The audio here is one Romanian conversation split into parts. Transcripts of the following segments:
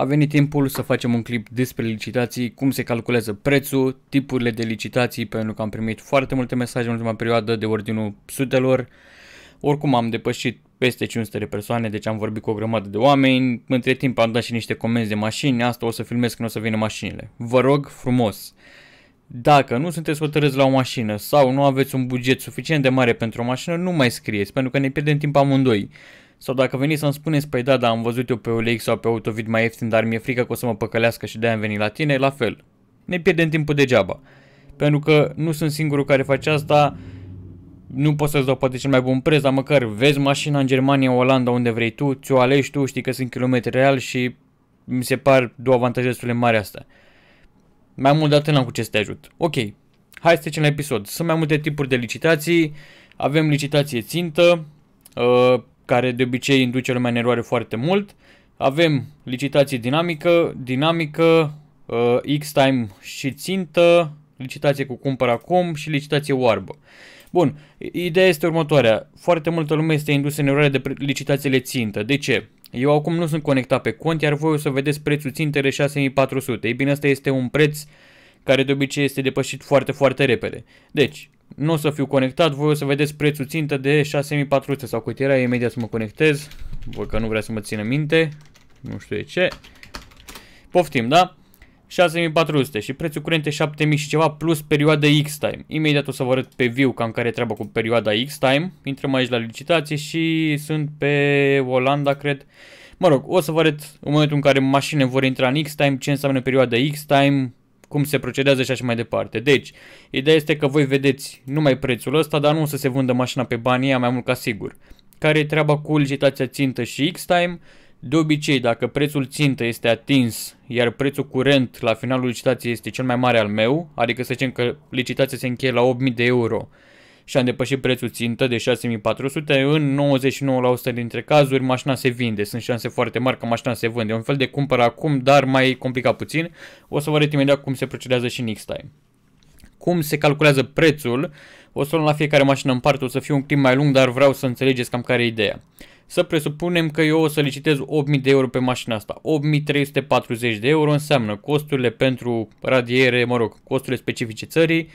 a venit timpul să facem un clip despre licitații, cum se calculează prețul, tipurile de licitații, pentru că am primit foarte multe mesaje în ultima perioadă de ordinul sutelor. Oricum am depășit peste 500 de persoane, deci am vorbit cu o grămadă de oameni. Între timp am dat și niște comenzi de mașini, asta o să filmez când o să vină mașinile. Vă rog frumos! Dacă nu sunteți hotărâți la o mașină sau nu aveți un buget suficient de mare pentru o mașină, nu mai scrieți, pentru că ne pierdem timp amândoi. Sau dacă veniți să-mi spuneți, păi da, dar am văzut eu pe OLX sau pe Autovid mai ieftin, dar mi-e frică că o să mă păcălească și de-aia am venit la tine, la fel. Ne pierdem timpul degeaba. Pentru că nu sunt singurul care face asta, nu pot să-ți dau poate cel mai bun preț, dar măcar vezi mașina în Germania, Olanda, unde vrei tu, ți-o alegi tu, știi că sunt kilometri real și mi se par două avantaje destul de mari astea. Mai mult de atât n-am cu ce să te ajut. Ok, hai să trecem la episod. Sunt mai multe tipuri de licitații, avem licitație țintă, uh, care de obicei induce lumea în eroare foarte mult. Avem licitație dinamică, dinamică, uh, X-time și țintă, licitație cu cumpăr acum și licitație oarbă. Bun, ideea este următoarea. Foarte multă lume este indusă în eroare de licitațiile țintă. De ce? Eu acum nu sunt conectat pe cont, iar voi o să vedeți prețul țintele 6400. Ei bine, asta este un preț care de obicei este depășit foarte, foarte repede. Deci, nu o să fiu conectat, voi o să vedeți prețul țintă de 6400 sau cât era, imediat să mă conectez, voi că nu vrea să mă țină minte, nu știu de ce. Poftim, da? 6400 și prețul curent e 7000 și ceva plus perioada X-Time. Imediat o să vă arăt pe view cam care e treaba cu perioada X-Time. Intrăm aici la licitație și sunt pe Olanda, cred. Mă rog, o să vă arăt în momentul în care mașinile vor intra în X-Time, ce înseamnă perioada X-Time, cum se procedează și așa mai departe. Deci, ideea este că voi vedeți numai prețul ăsta, dar nu o să se vândă mașina pe banii mai mult ca sigur. Care e treaba cu licitația țintă și X-Time? De obicei, dacă prețul țintă este atins, iar prețul curent la finalul licitației este cel mai mare al meu, adică să zicem că licitația se încheie la 8000 de euro, și am depășit prețul țintă de 6400, în 99% dintre cazuri mașina se vinde. Sunt șanse foarte mari că mașina se vinde. un fel de cumpăr acum, dar mai complicat puțin. O să vă arăt imediat cum se procedează și next time. Cum se calculează prețul, o să luăm la fiecare mașină în parte, o să fie un timp mai lung, dar vreau să înțelegeți cam care e ideea. Să presupunem că eu o să licitez 8.000 de euro pe mașina asta. 8.340 de euro înseamnă costurile pentru radiere, mă rog, costurile specifice țării,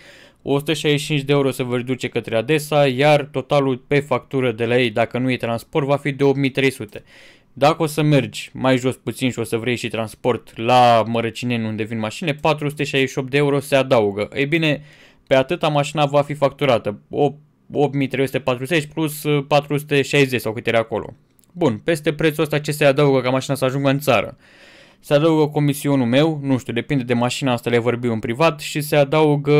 165 de euro se vor duce către Adesa, iar totalul pe factură de la ei, dacă nu e transport, va fi de 8300. Dacă o să mergi mai jos puțin și o să vrei și transport la Mărăcineni unde vin mașinile, 468 de euro se adaugă. Ei bine, pe atâta mașina va fi facturată, 8340 plus 460 sau cât era acolo. Bun, peste prețul ăsta ce se adaugă ca mașina să ajungă în țară? se adaugă comisionul meu, nu știu, depinde de mașina asta, le vorbim în privat, și se adaugă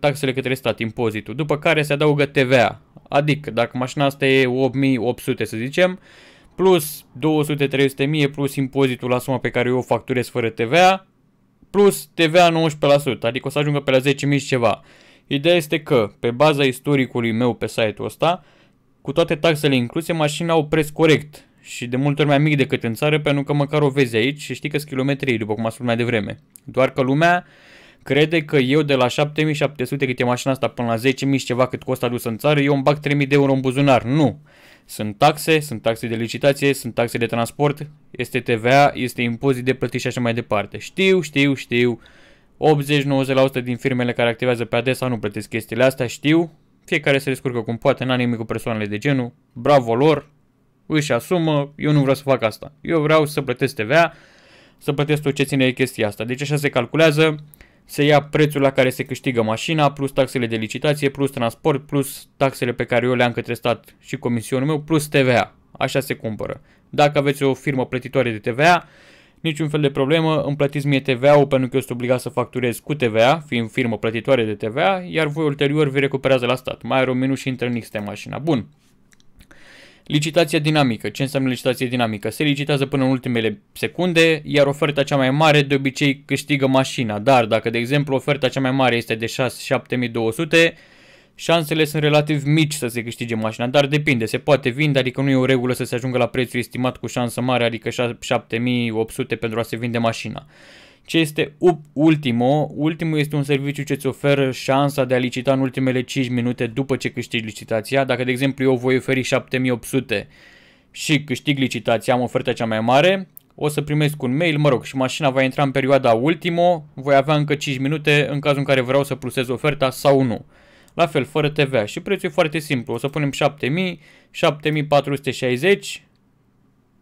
taxele către stat, impozitul, după care se adaugă TVA. Adică, dacă mașina asta e 8800, să zicem, plus 200 300000 plus impozitul la suma pe care eu o facturez fără TVA, plus TVA 19%, adică o să ajungă pe la 10.000 și ceva. Ideea este că, pe baza istoricului meu pe site-ul ăsta, cu toate taxele incluse, mașina au preț corect și de multe ori mai mic decât în țară, pentru că măcar o vezi aici și știi că sunt kilometrii, după cum a spus mai devreme. Doar că lumea crede că eu de la 7700 cât e mașina asta până la 10.000 ceva cât costă adus în țară, eu îmi bag 3.000 de euro în buzunar. Nu! Sunt taxe, sunt taxe de licitație, sunt taxe de transport, este TVA, este impozit de plătit și așa mai departe. Știu, știu, știu, 80-90% din firmele care activează pe ADESA nu plătesc chestiile astea, știu, fiecare se descurcă cum poate, n-am nimic cu persoanele de genul, bravo lor, își asumă, eu nu vreau să fac asta. Eu vreau să plătesc TVA, să plătesc tot ce ține chestia asta. Deci așa se calculează, se ia prețul la care se câștigă mașina, plus taxele de licitație, plus transport, plus taxele pe care eu le-am către stat și comisionul meu, plus TVA. Așa se cumpără. Dacă aveți o firmă plătitoare de TVA, niciun fel de problemă, îmi plătiți mie TVA-ul pentru că eu sunt obligat să facturez cu TVA, fiind firmă plătitoare de TVA, iar voi ulterior vi recuperează la stat. Mai are un minut și intră în mașina. Bun, Licitația dinamică. Ce înseamnă licitație dinamică? Se licitează până în ultimele secunde, iar oferta cea mai mare de obicei câștigă mașina. Dar dacă, de exemplu, oferta cea mai mare este de 6-7200, șansele sunt relativ mici să se câștige mașina, dar depinde, se poate vinde, adică nu e o regulă să se ajungă la prețul estimat cu șansă mare, adică 7800 pentru a se vinde mașina ce este Ultimo. Ultimul este un serviciu ce îți oferă șansa de a licita în ultimele 5 minute după ce câștigi licitația. Dacă, de exemplu, eu voi oferi 7800 și câștig licitația, am oferta cea mai mare, o să primesc un mail, mă rog, și mașina va intra în perioada Ultimo, voi avea încă 5 minute în cazul în care vreau să plusez oferta sau nu. La fel, fără TVA. Și prețul e foarte simplu. O să punem 7000, 7460,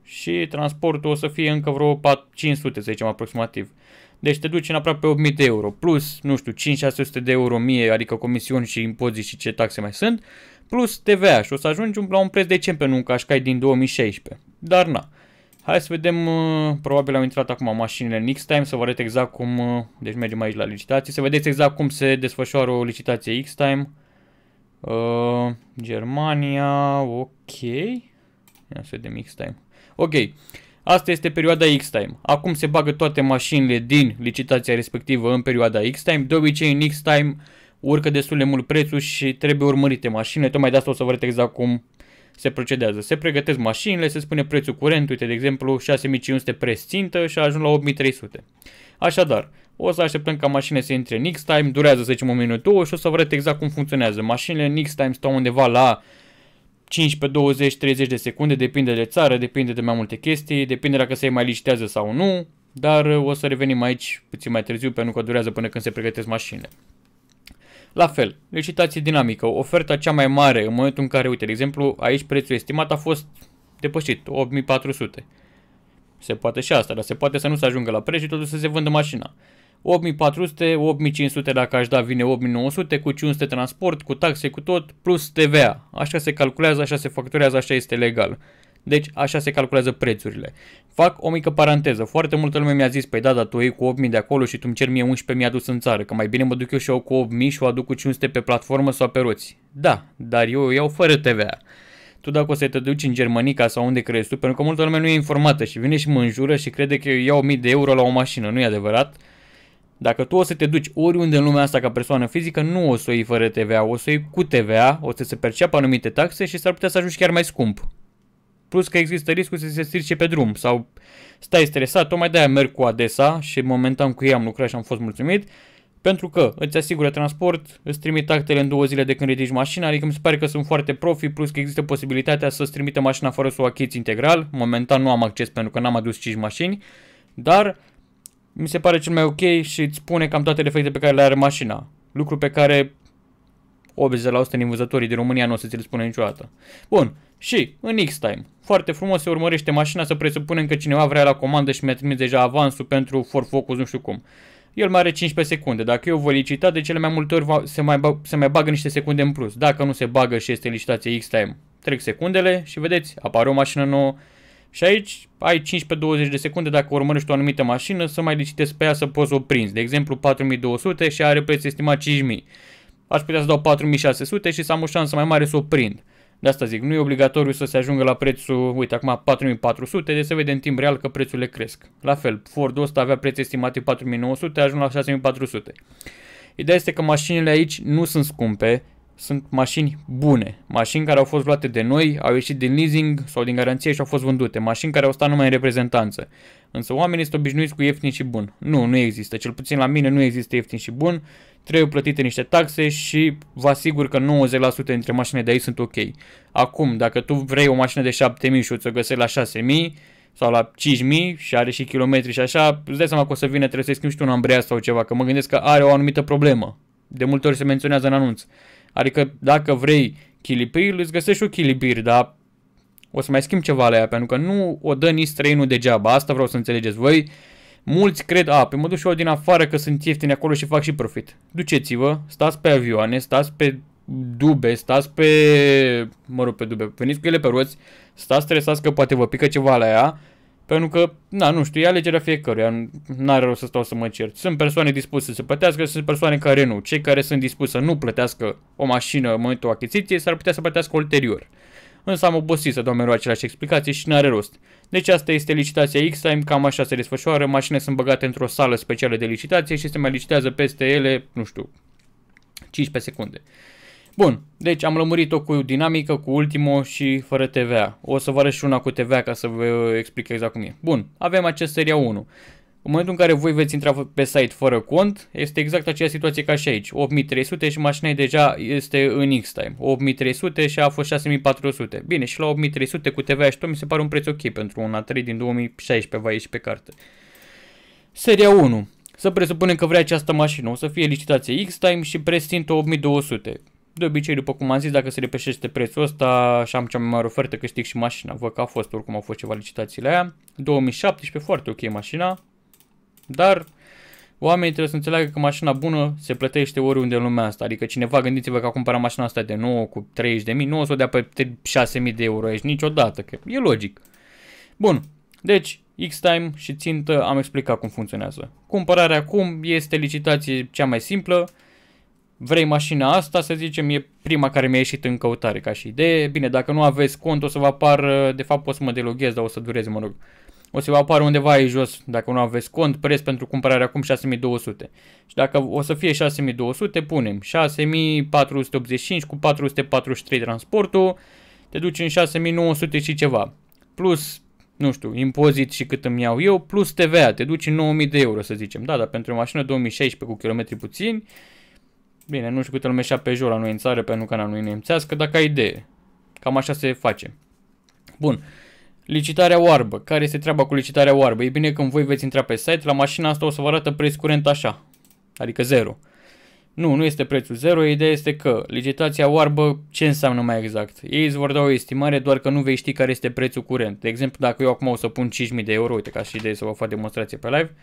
și transportul o să fie încă vreo 500, să zicem, aproximativ. Deci te duci în aproape 8000 de euro, plus, nu știu, 5-600 de euro mie, adică comisiuni și impozit și ce taxe mai sunt, plus TVA și o să ajungi la un preț decent pentru un cașcai din 2016. Dar na. Hai să vedem, uh, probabil au intrat acum mașinile în X-Time, să vă arăt exact cum, uh, deci mergem aici la licitații, să vedeți exact cum se desfășoară o licitație X-Time. Uh, Germania, ok. Ia să vedem X-Time. Ok, asta este perioada X-Time. Acum se bagă toate mașinile din licitația respectivă în perioada X-Time. De obicei în X-Time urcă destul de mult prețul și trebuie urmărite mașinile. Tocmai de asta o să vă arăt exact cum se procedează. Se pregătesc mașinile, se spune prețul curent, uite de exemplu 6500 preț țintă și ajung la 8300. Așadar, o să așteptăm ca mașinile să intre în X-Time, durează să zicem o minut 2 și o să vă arăt exact cum funcționează. Mașinile în X-Time stau undeva la 15, 20, 30 de secunde, depinde de țară, depinde de mai multe chestii, depinde dacă se mai licitează sau nu, dar uh, o să revenim aici puțin mai târziu pentru că durează până când se pregătesc mașinile. La fel, licitație dinamică, oferta cea mai mare în momentul în care, uite, de exemplu, aici prețul estimat a fost depășit, 8400. Se poate și asta, dar se poate să nu se ajungă la preț și totuși să se vândă mașina. 8400-8500 dacă aș da vine 8900 cu 500 transport, cu taxe, cu tot, plus TVA. Așa se calculează, așa se facturează, așa este legal. Deci așa se calculează prețurile. Fac o mică paranteză. Foarte multă lume mi-a zis, păi da, dar tu iei cu 8.000 de acolo și tu îmi cer mie 11 mi-a dus în țară, că mai bine mă duc eu și eu cu 8.000 și o aduc cu 500 pe platformă sau pe roți. Da, dar eu o iau fără TVA. Tu dacă o să te duci în Germanica sau unde crezi tu, pentru că multă lume nu e informată și vine și mă înjură și crede că eu iau 1.000 de euro la o mașină, nu e adevărat? Dacă tu o să te duci oriunde în lumea asta ca persoană fizică, nu o să o iei fără TVA, o să o iei cu TVA, o să se perceapă anumite taxe și s-ar putea să ajungi chiar mai scump. Plus că există riscul să se strice pe drum sau stai stresat, tocmai de-aia merg cu ADESA și momentan cu ei am lucrat și am fost mulțumit, pentru că îți asigură transport, îți trimit actele în două zile de când ridici mașina, adică mi se pare că sunt foarte profi, plus că există posibilitatea să-ți trimite mașina fără să o achizi integral. Momentan nu am acces pentru că n-am adus 5 mașini, dar mi se pare cel mai ok și îți spune cam toate defecte pe care le are mașina. Lucru pe care 80% din vânzătorii din România nu o să ți le spună niciodată. Bun, și în X-Time, foarte frumos se urmărește mașina să presupunem că cineva vrea la comandă și mi-a trimis deja avansul pentru Ford Focus nu știu cum. El mai are 15 secunde. Dacă eu voi licita, de cele mai multe ori se mai, se mai bagă niște secunde în plus. Dacă nu se bagă și este licitație X-Time, trec secundele și vedeți, apare o mașină nouă, și aici ai 15-20 de secunde dacă urmărești o anumită mașină să mai licitezi pe ea să poți o prinzi. De exemplu 4200 și are preț estimat 5000. Aș putea să dau 4600 și să am o șansă mai mare să o prind. De asta zic, nu e obligatoriu să se ajungă la prețul, uite acum 4400, de se vede în timp real că prețurile cresc. La fel, Fordul ăsta avea preț estimat 4900, ajung la 6400. Ideea este că mașinile aici nu sunt scumpe, sunt mașini bune, mașini care au fost luate de noi, au ieșit din leasing sau din garanție și au fost vândute, mașini care au stat numai în reprezentanță. Însă oamenii sunt obișnuiți cu ieftin și bun. Nu, nu există, cel puțin la mine nu există ieftin și bun, trebuie plătite niște taxe și vă asigur că 90% dintre mașinile de aici sunt ok. Acum, dacă tu vrei o mașină de 7000 și o ți-o găsești la 6000 sau la 5000 și are și kilometri și așa, îți dai seama că o să vină, trebuie să-i schimbi și tu un ambreiaj sau ceva, că mă gândesc că are o anumită problemă. De multe ori se menționează în anunț. Adică dacă vrei chilipiri, îți găsești o chilipiri, dar o să mai schimb ceva la ea, pentru că nu o dă nici străinul degeaba. Asta vreau să înțelegeți voi. Mulți cred, a, pe păi mă duc și eu din afară că sunt ieftini acolo și fac și profit. Duceți-vă, stați pe avioane, stați pe dube, stați pe, mă rog, pe dube, veniți cu ele pe roți, stați stresați că poate vă pică ceva la ea pentru că, na, nu știu, e alegerea fiecăruia, nu are rost să stau să mă cert. Sunt persoane dispuse să se plătească, sunt persoane care nu. Cei care sunt dispuse să nu plătească o mașină în momentul achiziției s-ar putea să plătească ulterior. Însă am obosit să dau mereu aceleași explicații și nu are rost. Deci asta este licitația X-Time, cam așa se desfășoară, mașinile sunt băgate într-o sală specială de licitație și se mai licitează peste ele, nu știu, 15 secunde. Bun, deci am lămurit-o cu dinamică, cu ultimo și fără TVA. O să vă arăt și una cu TVA ca să vă explic exact cum e. Bun, avem acest seria 1. În momentul în care voi veți intra pe site fără cont, este exact aceeași situație ca și aici. 8300 și mașina deja este în X-Time. 8300 și a fost 6400. Bine, și la 8300 cu TVA și tot mi se pare un preț ok pentru un A3 din 2016 va ieși pe carte. Seria 1. Să presupunem că vrea această mașină. O să fie licitație X-Time și preț 8200. De obicei, după cum am zis, dacă se depășește prețul ăsta și am cea mai mare ofertă, câștig și mașina. Văd că a fost, oricum au fost ceva licitațiile aia. 2017, foarte ok mașina. Dar oamenii trebuie să înțeleagă că mașina bună se plătește oriunde în lumea asta. Adică cineva, gândiți-vă că a cumpărat mașina asta de nou cu 30.000, de nu o să o dea pe 6.000 de euro aici niciodată, că e logic. Bun, deci X-Time și țintă am explicat cum funcționează. Cumpărarea acum este licitație cea mai simplă, vrei mașina asta, să zicem, e prima care mi-a ieșit în căutare ca și idee. Bine, dacă nu aveți cont, o să vă apar, de fapt o să mă deloghez, dar o să dureze, mă rog. O să vă apar undeva aici jos, dacă nu aveți cont, preț pentru cumpărare acum 6200. Și dacă o să fie 6200, punem 6485 cu 443 transportul, te duci în 6900 și ceva. Plus, nu știu, impozit și cât îmi iau eu, plus TVA, te duci în 9000 de euro să zicem. Da, dar pentru o mașină 2016 cu kilometri puțini, Bine, nu știu câte lume pe jur la noi în țară, pentru că nu e nemțească, dacă ai idee. Cam așa se face. Bun. Licitarea oarbă. Care este treaba cu licitarea oarbă? E bine, când voi veți intra pe site, la mașina asta o să vă arată preț curent așa. Adică zero Nu, nu este prețul zero ideea este că licitația oarbă ce înseamnă mai exact? Ei îți vor da o estimare doar că nu vei ști care este prețul curent. De exemplu, dacă eu acum o să pun 5.000 de euro, uite ca și idee să vă fac demonstrație pe live,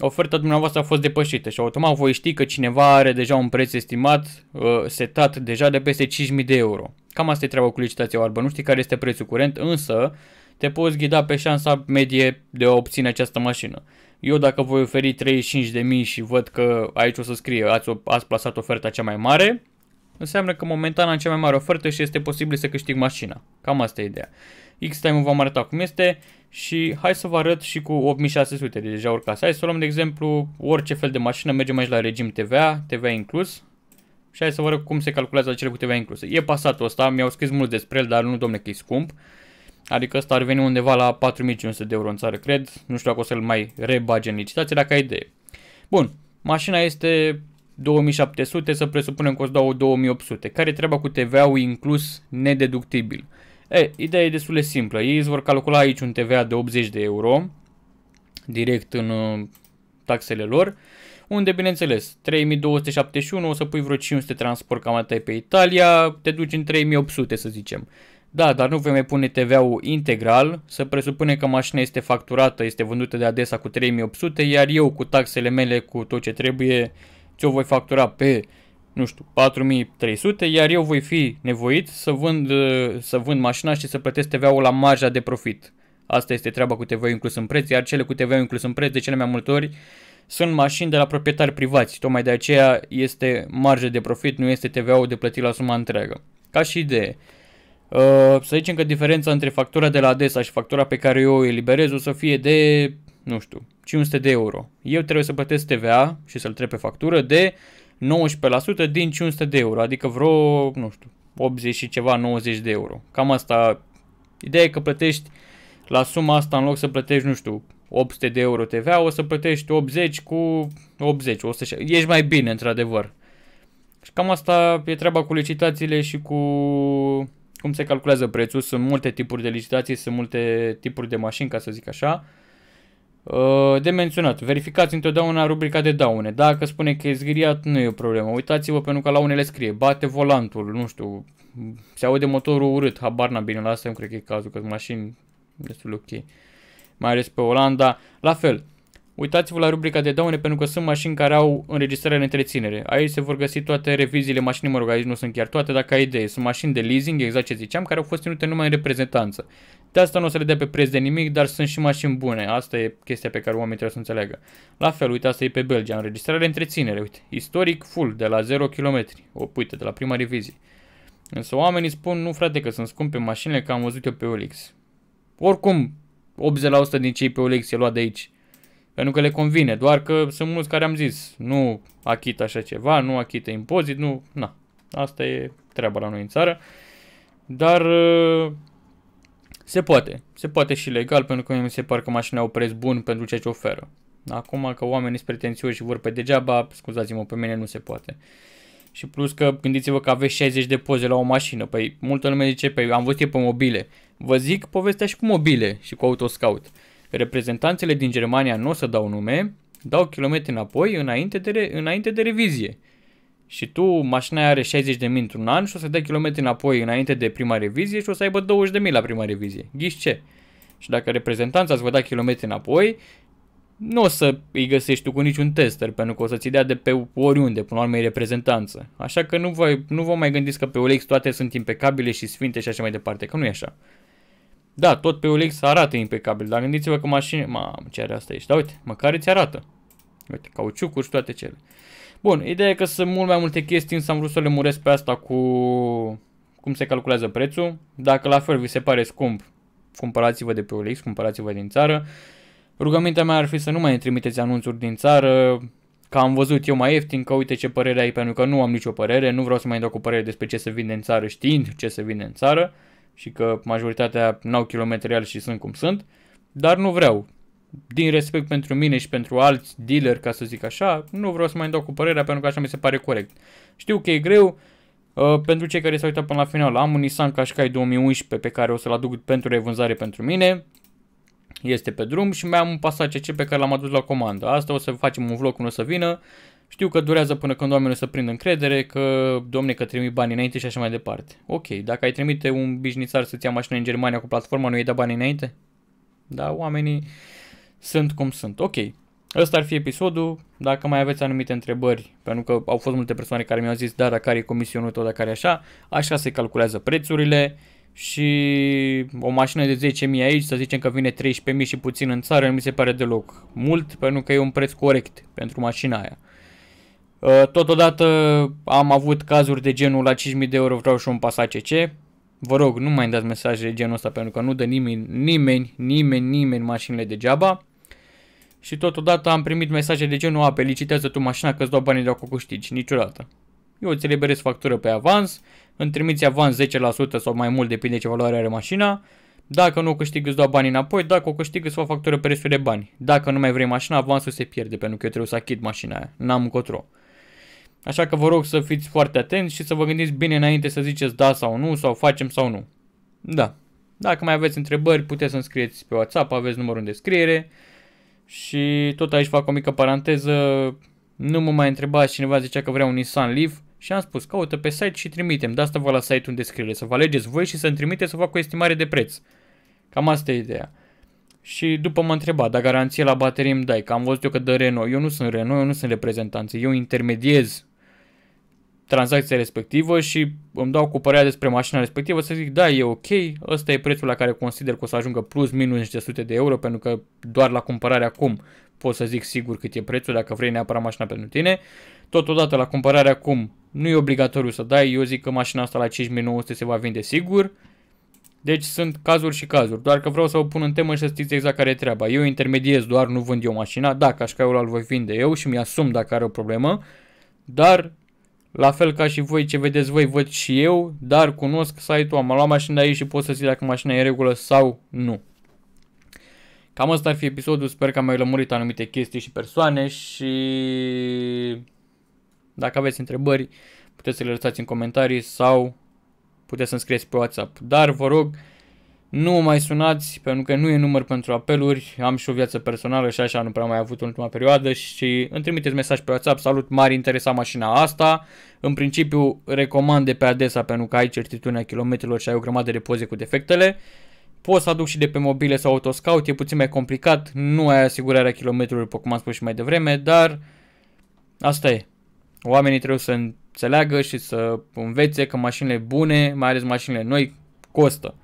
oferta dumneavoastră a fost depășită și automat voi ști că cineva are deja un preț estimat, uh, setat deja de peste 5.000 de euro. Cam asta e treaba cu licitația oarbă, nu știi care este prețul curent, însă te poți ghida pe șansa medie de a obține această mașină. Eu dacă voi oferi 35.000 și văd că aici o să scrie ați, ați plasat oferta cea mai mare, înseamnă că momentan am cea mai mare ofertă și este posibil să câștig mașina. Cam asta e ideea. Xtime-ul v-am arătat cum este și hai să vă arăt și cu 8600 de deja urcase. Hai să luăm de exemplu orice fel de mașină, mergem aici la regim TVA, TVA inclus. Și hai să vă arăt cum se calculează acele cu TVA inclusă. E pasatul ăsta, mi-au scris mult despre el, dar nu domne că e scump. Adică ăsta ar veni undeva la 4500 de euro în țară, cred. Nu știu dacă o să-l mai rebage în licitație, dacă ai idee. Bun, mașina este 2700, să presupunem că o să dau 2800. Care treaba cu TVA-ul inclus nedeductibil? E, ideea e destul de simplă. Ei îți vor calcula aici un TVA de 80 de euro, direct în uh, taxele lor, unde, bineînțeles, 3271, o să pui vreo 500 transport cam atât pe Italia, te duci în 3800, să zicem. Da, dar nu vei mai pune TVA-ul integral, să presupune că mașina este facturată, este vândută de adesa cu 3800, iar eu cu taxele mele, cu tot ce trebuie, ți-o voi factura pe nu știu, 4300, iar eu voi fi nevoit să vând, uh, să vând mașina și să plătesc TVA-ul la marja de profit. Asta este treaba cu tva inclus în preț, iar cele cu tva inclus în preț de cele mai multe ori sunt mașini de la proprietari privați, tocmai de aceea este marja de profit, nu este TVA-ul de plătit la suma întreagă. Ca și idee, uh, să zicem că diferența între factura de la ADESA și factura pe care eu o eliberez o să fie de, nu știu, 500 de euro. Eu trebuie să plătesc TVA și să-l trec pe factură de 19% din 500 de euro, adică vreo, nu știu, 80 și ceva, 90 de euro. Cam asta, ideea e că plătești la suma asta, în loc să plătești, nu știu, 800 de euro TVA, o să plătești 80 cu 80, 160. ești mai bine, într-adevăr. Și cam asta e treaba cu licitațiile și cu cum se calculează prețul. Sunt multe tipuri de licitații, sunt multe tipuri de mașini, ca să zic așa. Uh, de menționat, verificați întotdeauna rubrica de daune. Dacă spune că e zgriat, nu e o problemă. Uitați-vă pentru că la unele scrie, bate volantul, nu știu, se aude motorul urât, habar n-am bine, la asta nu cred că e cazul, că mașini destul ok. Mai ales pe Olanda. La fel, Uitați-vă la rubrica de daune pentru că sunt mașini care au înregistrare în întreținere. Aici se vor găsi toate reviziile mașinii, mă rog, aici nu sunt chiar toate, dacă ai idee. Sunt mașini de leasing, exact ce ziceam, care au fost ținute numai în reprezentanță. De asta nu o să le dea pe preț de nimic, dar sunt și mașini bune. Asta e chestia pe care oamenii trebuie să înțeleagă. La fel, uite, asta e pe Belgia, înregistrare întreținere, uite, istoric full, de la 0 km, o, uite, de la prima revizie. Însă oamenii spun, nu frate, că sunt scumpe mașinile, că am văzut eu pe Olix. Oricum, 80% din cei pe Olix e luat de aici. Pentru că le convine, doar că sunt mulți care am zis, nu achită așa ceva, nu achită impozit, nu, na, asta e treaba la noi în țară. Dar uh, se poate, se poate și legal, pentru că mi se pare că mașina au preț bun pentru ceea ce oferă. Acum că oamenii sunt pretențioși și vor pe degeaba, scuzați-mă, pe mine nu se poate. Și plus că gândiți-vă că aveți 60 de poze la o mașină. Păi multă lume zice, păi am văzut pe mobile. Vă zic povestea și cu mobile și cu autoscout. Reprezentanțele din Germania nu o să dau nume, dau kilometri înapoi înainte de, re, înainte de revizie. Și tu, mașina aia are 60.000 într-un an și o să dai kilometri înapoi înainte de prima revizie și o să aibă 20.000 la prima revizie. Ghiși ce? Și dacă reprezentanța îți va da kilometri înapoi, nu o să îi găsești tu cu niciun tester, pentru că o să ți dea de pe oriunde, până la urmă e reprezentanță. Așa că nu vă, nu vă mai gândiți că pe OLX toate sunt impecabile și sfinte și așa mai departe, că nu e așa. Da, tot pe OLX arată impecabil, dar gândiți-vă că mașină... Mamă, ce are asta aici? Da, uite, măcar îți arată. Uite, cauciucuri și toate cele. Bun, ideea e că sunt mult mai multe chestii, însă am vrut să le muresc pe asta cu cum se calculează prețul. Dacă la fel vi se pare scump, cumpărați-vă de pe OLX, cumpărați-vă din țară. Rugămintea mea ar fi să nu mai trimiteți anunțuri din țară, că am văzut eu mai ieftin, că uite ce părere ai, pentru că nu am nicio părere, nu vreau să mai dau cu părere despre ce se vinde în țară știind ce se vinde în țară. Uh, și că majoritatea n-au kilometrial și sunt cum sunt, dar nu vreau. Din respect pentru mine și pentru alți dealer ca să zic așa, nu vreau să mai dau cu părerea pentru că așa mi se pare corect. Știu că e greu, Uh, pentru cei care s-au uitat până la final, am un Nissan Qashqai 2011 pe care o să-l aduc pentru revânzare pentru mine. Este pe drum și mai am un Passat CC pe care l-am adus la comandă. Asta o să facem un vlog când o să vină știu că durează până când oamenii să prindă încredere, că domne că trimit bani înainte și așa mai departe. Ok, dacă ai trimite un bișnițar să-ți ia mașină în Germania cu platforma, nu i-ai dat bani înainte? Da, oamenii sunt cum sunt. Ok, ăsta ar fi episodul. Dacă mai aveți anumite întrebări, pentru că au fost multe persoane care mi-au zis, da, dar care e comisionul tău, dacă care așa, așa se calculează prețurile și o mașină de 10.000 aici, să zicem că vine 13.000 și puțin în țară, nu mi se pare deloc mult, pentru că e un preț corect pentru mașina aia. Uh, totodată am avut cazuri de genul la 5.000 de euro vreau și un pasat CC. Vă rog, nu mai dați mesaje de genul ăsta pentru că nu dă nimeni, nimeni, nimeni, nimeni mașinile degeaba. Și totodată am primit mesaje de genul, a, felicitează tu mașina că îți dau banii de acolo câștigi, niciodată. Eu îți eliberez factură pe avans, îmi trimiți avans 10% sau mai mult, depinde ce valoare are mașina. Dacă nu o câștig, îți dau banii înapoi, dacă o câștig, îți fac factură pe restul de bani. Dacă nu mai vrei mașina, avansul se pierde pentru că eu trebuie să achid mașina aia, n-am încotro. Așa că vă rog să fiți foarte atenți și să vă gândiți bine înainte să ziceți da sau nu sau facem sau nu. Da. Dacă mai aveți întrebări, puteți să-mi scrieți pe WhatsApp, aveți numărul în descriere. Și tot aici fac o mică paranteză. Nu mă mai întrebați cineva zicea că vrea un Nissan Leaf și am spus caută pe site și trimitem. De asta vă la site-ul în descriere, să vă alegeți voi și să-mi trimiteți să fac o estimare de preț. Cam asta e ideea. Și după m-a întrebat, dar garanție la baterie îmi dai, că am văzut eu că dă Renault. Eu nu sunt Renault, eu nu sunt reprezentanță, eu intermediez tranzacția respectivă și îmi dau cu părerea despre mașina respectivă să zic da, e ok, ăsta e prețul la care consider că o să ajungă plus minus niște sute de euro pentru că doar la cumpărare acum pot să zic sigur cât e prețul dacă vrei neapărat mașina pentru tine. Totodată la cumpărare acum nu e obligatoriu să dai, eu zic că mașina asta la 5900 se va vinde sigur. Deci sunt cazuri și cazuri, doar că vreau să o pun în temă și să știți exact care e treaba. Eu intermediez doar, nu vând eu mașina, da, cașcaiul îl voi vinde eu și mi-asum dacă are o problemă, dar la fel ca și voi, ce vedeți voi, văd și eu, dar cunosc site-ul, am luat mașina aici și pot să zic dacă mașina e în regulă sau nu. Cam asta ar fi episodul, sper că am mai lămurit anumite chestii și persoane și dacă aveți întrebări puteți să le lăsați în comentarii sau puteți să-mi scrieți pe WhatsApp. Dar vă rog, nu mă mai sunați pentru că nu e număr pentru apeluri, am și o viață personală și așa nu prea mai avut în ultima perioadă și îmi trimiteți mesaj pe WhatsApp, salut, m-ar interesa mașina asta. În principiu recomand de pe adesa pentru că ai certitudinea kilometrilor și ai o grămadă de poze cu defectele. Poți să aduc și de pe mobile sau autoscout, e puțin mai complicat, nu ai asigurarea kilometrilor, după cum am spus și mai devreme, dar asta e. Oamenii trebuie să înțeleagă și să învețe că mașinile bune, mai ales mașinile noi, costă.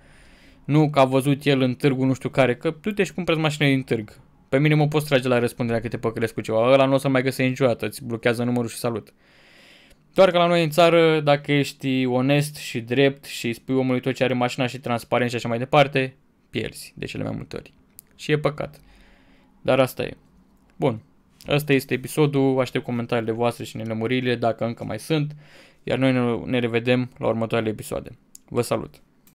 Nu că a văzut el în târgu nu știu care, că tu te și cumperi mașină din târg. Pe mine mă poți trage la răspunderea că te păcălesc cu ceva. Ăla nu o să mai găsești niciodată, îți blochează numărul și salut. Doar că la noi în țară, dacă ești onest și drept și spui omului tot ce are mașina și transparent și așa mai departe, pierzi de cele mai multe ori. Și e păcat. Dar asta e. Bun. Asta este episodul. Aștept comentariile voastre și nelămuririle dacă încă mai sunt. Iar noi ne revedem la următoarele episoade. Vă salut!